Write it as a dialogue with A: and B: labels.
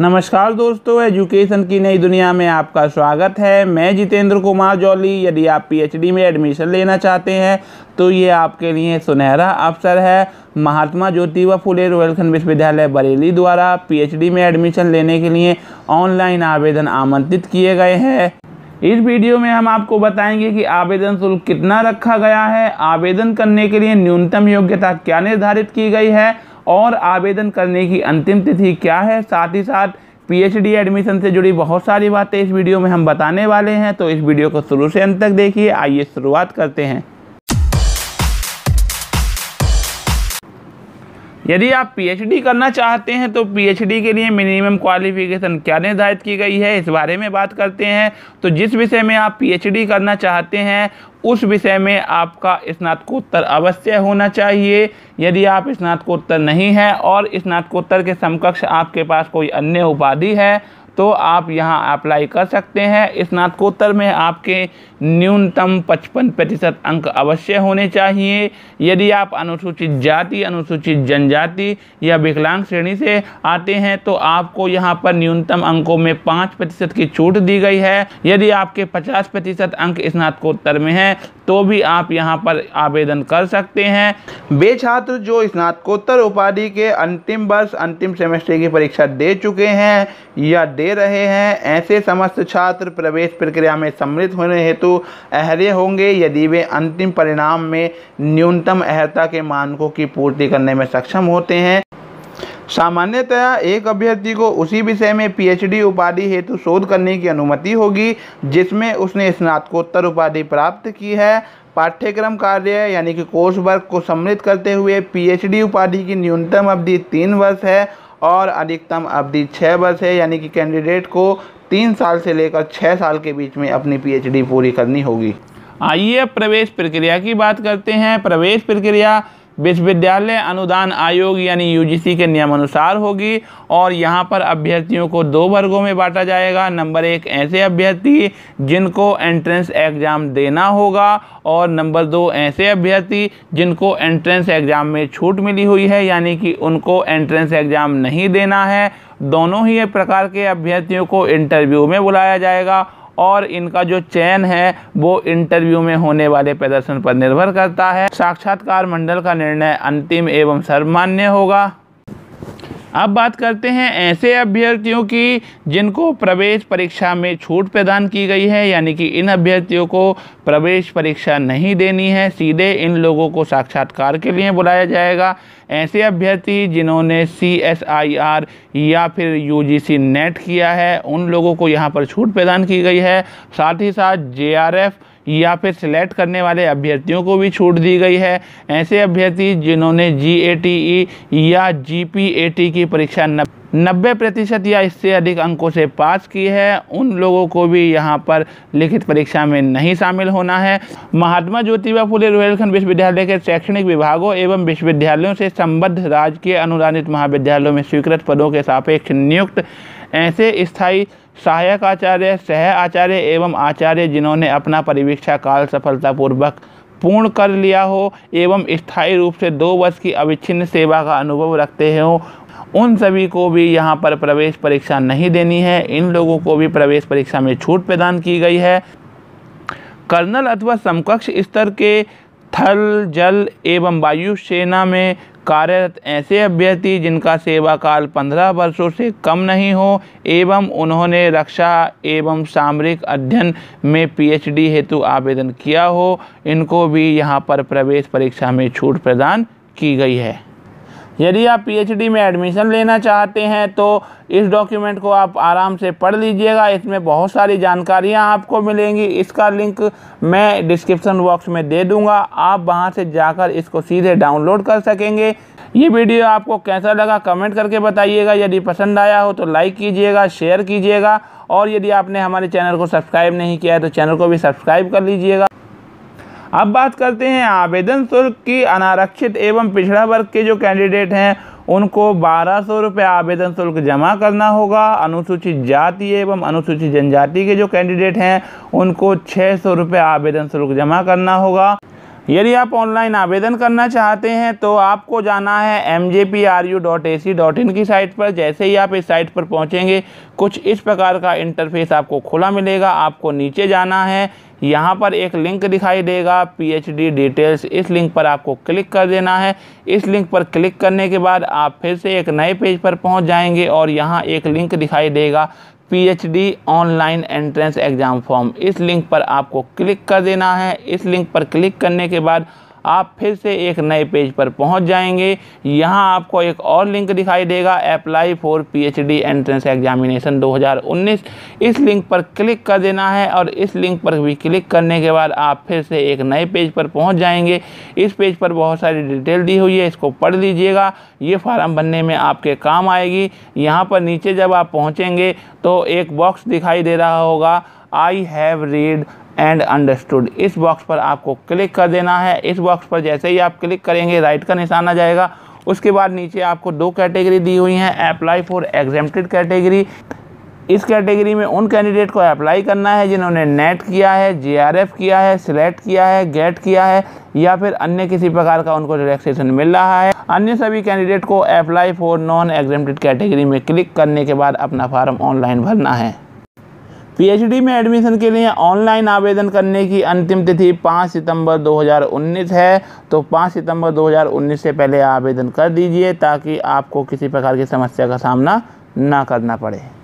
A: नमस्कार दोस्तों एजुकेशन की नई दुनिया में आपका स्वागत है मैं जितेंद्र कुमार जौली यदि आप पीएचडी में एडमिशन लेना चाहते हैं तो ये आपके लिए सुनहरा अवसर है महात्मा ज्योतिबा फुले रोयलखंड विश्वविद्यालय बरेली द्वारा पीएचडी में एडमिशन लेने के लिए ऑनलाइन आवेदन आमंत्रित किए गए हैं इस वीडियो में हम आपको बताएंगे कि आवेदन शुल्क कितना रखा गया है आवेदन करने के लिए न्यूनतम योग्यता क्या निर्धारित की गई है और आवेदन करने की अंतिम तिथि क्या है साथ ही साथ पीएचडी एडमिशन से जुड़ी बहुत सारी बातें इस वीडियो में हम बताने वाले हैं तो इस वीडियो को शुरू से अंत तक देखिए आइए शुरुआत करते हैं यदि आप पीएचडी करना चाहते हैं तो पीएचडी के लिए मिनिमम क्वालिफिकेशन क्या निर्धारित की गई है इस बारे में बात करते हैं तो जिस विषय में आप पीएचडी करना चाहते हैं उस विषय में आपका स्नातकोत्तर अवश्य होना चाहिए यदि आप स्नातकोत्तर नहीं हैं और स्नातकोत्तर के समकक्ष आपके पास कोई अन्य उपाधि है तो आप यहाँ अप्लाई कर सकते हैं स्नातकोत्तर में आपके न्यूनतम 55 प्रतिशत अंक अवश्य होने चाहिए यदि आप अनुसूचित जाति अनुसूचित जनजाति या विकलांग श्रेणी से आते हैं तो आपको यहाँ पर न्यूनतम अंकों में 5 प्रतिशत की छूट दी गई है यदि आपके 50 प्रतिशत अंक स्नातकोत्तर में हैं तो भी आप यहाँ पर आवेदन कर सकते
B: हैं वे छात्र जो स्नातकोत्तर उपाधि के अंतिम वर्ष अंतिम सेमेस्टर की परीक्षा दे चुके हैं या दे रहे हैं ऐसे समस्त छात्र प्रवेश प्रक्रिया में सम्मिलित होने हेतु अहरे होंगे यदि वे अंतिम परिणाम में न्यूनतम अहरता के मानकों की पूर्ति करने में सक्षम होते हैं सामान्यतया एक अभ्यर्थी को उसी विषय में पीएचडी उपाधि हेतु शोध करने की अनुमति होगी जिसमें उसने स्नातकोत्तर उपाधि प्राप्त की है पाठ्यक्रम कार्य यानी कि कोर्स वर्क को सम्मिलित करते हुए पीएचडी उपाधि की न्यूनतम अवधि तीन वर्ष है और अधिकतम अवधि छः वर्ष है यानी कि कैंडिडेट को तीन साल से लेकर छः साल के बीच में अपनी पीएचडी पूरी करनी होगी
A: आइए प्रवेश प्रक्रिया की बात करते हैं प्रवेश प्रक्रिया विश्वविद्यालय अनुदान आयोग यानी यूजीसी के नियमानुसार होगी और यहाँ पर अभ्यर्थियों को दो वर्गों में बांटा जाएगा नंबर एक ऐसे अभ्यर्थी जिनको एंट्रेंस एग्ज़ाम देना होगा और नंबर दो ऐसे अभ्यर्थी जिनको एंट्रेंस एग्ज़ाम में छूट मिली हुई है यानी कि उनको एंट्रेंस एग्ज़ाम नहीं देना है दोनों ही प्रकार के अभ्यर्थियों को इंटरव्यू में बुलाया जाएगा और इनका जो चयन है वो इंटरव्यू में होने वाले प्रदर्शन पर निर्भर करता है साक्षात्कार मंडल का निर्णय अंतिम एवं सर्वमान्य होगा अब बात करते हैं ऐसे अभ्यर्थियों की जिनको प्रवेश परीक्षा में छूट प्रदान की गई है यानी कि इन अभ्यर्थियों को प्रवेश परीक्षा नहीं देनी है सीधे इन लोगों को साक्षात्कार के लिए बुलाया जाएगा ऐसे अभ्यर्थी जिन्होंने सी एस आई आर या फिर यू जी सी नेट किया है उन लोगों को यहाँ पर छूट प्रदान की गई है साथ ही साथ जे आर एफ़ या फिर सिलेक्ट करने वाले अभ्यर्थियों को भी छूट दी गई है ऐसे अभ्यर्थी जिन्होंने जी ए टी ई या जी पी ए टी की परीक्षा नब्बे प्रतिशत या इससे अधिक अंकों से पास की है उन लोगों को भी यहाँ पर लिखित परीक्षा में नहीं शामिल होना है महात्मा ज्योतिबा फुले रोहेलखंड विश्वविद्यालय के शैक्षणिक विभागों एवं विश्वविद्यालयों से संबद्ध राजकीय अनुदानित महाविद्यालयों में स्वीकृत पदों के सापेक्ष नियुक्त ऐसे स्थायी सहायक आचार्य सह आचार्य एवं आचार्य जिन्होंने अपना परिवीक्षा काल सफलतापूर्वक पूर्ण कर लिया हो एवं स्थायी रूप से दो वर्ष की अविच्छिन्न सेवा का अनुभव रखते हों उन सभी को भी यहाँ पर प्रवेश परीक्षा नहीं देनी है इन लोगों को भी प्रवेश परीक्षा में छूट प्रदान की गई है कर्नल अथवा समकक्ष स्तर के थल जल एवं वायु सेना में कार्यरत ऐसे अभ्यर्थी जिनका सेवा काल पंद्रह वर्षों से कम नहीं हो एवं उन्होंने रक्षा एवं सामरिक अध्ययन में पीएचडी हेतु आवेदन किया हो इनको भी यहाँ पर प्रवेश परीक्षा में छूट प्रदान की गई है यदि आप पीएचडी में एडमिशन लेना चाहते हैं तो इस डॉक्यूमेंट को आप आराम से पढ़ लीजिएगा इसमें बहुत सारी जानकारियां आपको मिलेंगी इसका लिंक मैं डिस्क्रिप्शन बॉक्स में दे दूंगा आप वहां से जाकर इसको सीधे डाउनलोड कर सकेंगे ये वीडियो आपको कैसा लगा कमेंट करके बताइएगा यदि पसंद आया हो तो लाइक कीजिएगा शेयर कीजिएगा और यदि आपने हमारे चैनल को सब्सक्राइब नहीं किया है तो चैनल को भी सब्सक्राइब कर लीजिएगा अब बात करते हैं आवेदन शुल्क की अनारक्षित एवं पिछड़ा वर्ग के जो कैंडिडेट हैं उनको बारह सौ रुपये आवेदन शुल्क जमा करना होगा अनुसूचित जाति एवं अनुसूचित जनजाति के जो कैंडिडेट हैं उनको छः सौ रुपये आवेदन शुल्क जमा करना होगा यदि आप ऑनलाइन आवेदन करना चाहते हैं तो आपको जाना है M J P R U dot A C dot in की साइट पर जैसे ही आप इस साइट पर पहुंचेंगे कुछ इस प्रकार का इंटरफेस आपको खुला मिलेगा आपको नीचे जाना है यहाँ पर एक लिंक दिखाई देगा पीएचडी डिटेल्स इस लिंक पर आपको क्लिक कर देना है इस लिंक पर क्लिक करने के बाद आप फिर से एक नए पेज पर पहुँच जाएंगे और यहाँ एक लिंक दिखाई देगा PhD online entrance exam form इस लिंक पर आपको क्लिक कर देना है इस लिंक पर क्लिक करने के बाद आप फिर से एक नए पेज पर पहुंच जाएंगे यहाँ आपको एक और लिंक दिखाई देगा apply for PhD entrance examination 2019 इस लिंक पर क्लिक कर देना है और इस लिंक पर भी क्लिक करने के बाद आप फिर से एक नए पेज पर पहुँच जाएंगे इस पेज पर बहुत सारी डिटेल दी हुई है इसको पढ़ लीजिएगा ये फार्म भरने में आपके काम आएगी यहाँ पर नीचे जब आप पहुँचेंगे तो एक बॉक्स दिखाई दे रहा होगा I have read and understood इस बॉक्स पर आपको क्लिक कर देना है इस बॉक्स पर जैसे ही आप क्लिक करेंगे राइट का निशान आ जाएगा उसके बाद नीचे आपको दो कैटेगरी दी हुई हैं अप्लाई फॉर एग्जेम्प्टेड कैटेगरी इस कैटेगरी में उन कैंडिडेट को अप्लाई करना है जिन्होंने नेट किया है जीआरएफ किया है सिलेक्ट किया है गेट किया है या फिर अन्य किसी प्रकार का उनको रिलैक्सेशन मिल रहा है अन्य सभी कैंडिडेट को apply for non exempted category में क्लिक करने के बाद अपना फार्म ऑनलाइन भरना है पीएचडी में एडमिशन के लिए ऑनलाइन आवेदन करने की अंतिम तिथि 5 सितंबर 2019 है तो 5 सितंबर 2019 से पहले आवेदन कर दीजिए ताकि आपको किसी प्रकार की समस्या का सामना ना करना पड़े